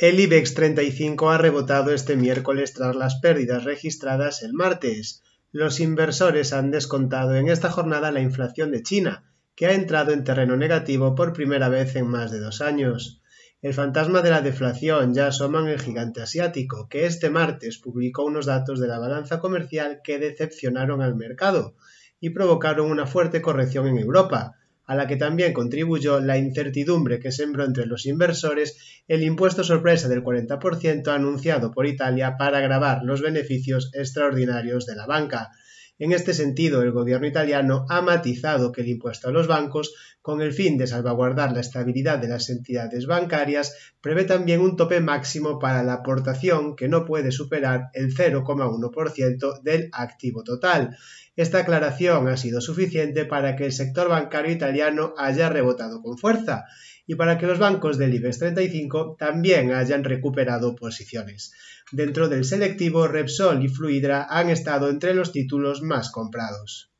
El IBEX 35 ha rebotado este miércoles tras las pérdidas registradas el martes. Los inversores han descontado en esta jornada la inflación de China, que ha entrado en terreno negativo por primera vez en más de dos años. El fantasma de la deflación ya asoma en el gigante asiático, que este martes publicó unos datos de la balanza comercial que decepcionaron al mercado y provocaron una fuerte corrección en Europa, a la que también contribuyó la incertidumbre que sembró entre los inversores el impuesto sorpresa del 40% anunciado por Italia para grabar los beneficios extraordinarios de la banca. En este sentido, el gobierno italiano ha matizado que el impuesto a los bancos, con el fin de salvaguardar la estabilidad de las entidades bancarias, prevé también un tope máximo para la aportación que no puede superar el 0,1% del activo total. Esta aclaración ha sido suficiente para que el sector bancario italiano haya rebotado con fuerza y para que los bancos del IBEX 35 también hayan recuperado posiciones. Dentro del selectivo, Repsol y Fluidra han estado entre los títulos más comprados.